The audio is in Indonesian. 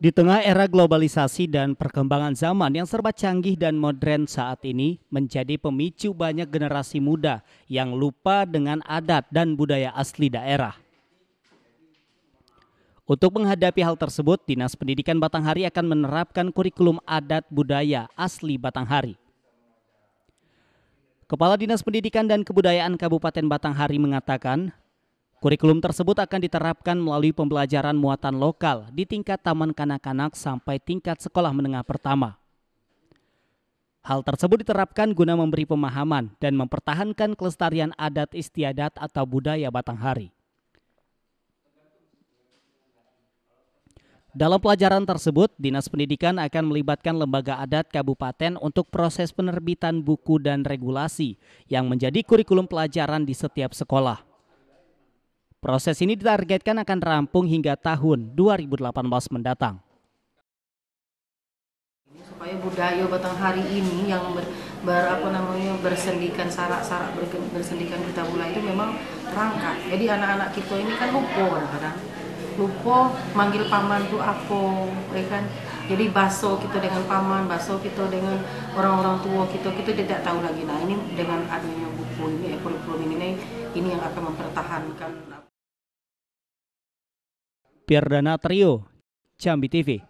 Di tengah era globalisasi dan perkembangan zaman yang serba canggih dan modern saat ini menjadi pemicu banyak generasi muda yang lupa dengan adat dan budaya asli daerah. Untuk menghadapi hal tersebut, Dinas Pendidikan Batanghari akan menerapkan kurikulum adat budaya asli Batanghari. Kepala Dinas Pendidikan dan Kebudayaan Kabupaten Batanghari mengatakan, Kurikulum tersebut akan diterapkan melalui pembelajaran muatan lokal di tingkat taman kanak-kanak sampai tingkat sekolah menengah pertama. Hal tersebut diterapkan guna memberi pemahaman dan mempertahankan kelestarian adat istiadat atau budaya Batanghari. Dalam pelajaran tersebut, Dinas Pendidikan akan melibatkan lembaga adat kabupaten untuk proses penerbitan buku dan regulasi yang menjadi kurikulum pelajaran di setiap sekolah. Proses ini ditargetkan akan rampung hingga tahun 2018 mendatang. Supaya budaya Batang hari ini yang ber, ber apa namanya bersendikan sarak-sarak ber, bersendikan kita mulai itu memang terangkat. Jadi anak-anak kita ini kan lupa kadang-kadang lupa manggil paman tuh apa, ya kan? Jadi baso kita dengan paman, baso kita dengan orang-orang tua kita, kita tidak tahu lagi. Nah ini dengan adanya buku ini, eh, kurikulum ini, ini yang akan mempertahankan. Pierdana Trio, Jambi TV.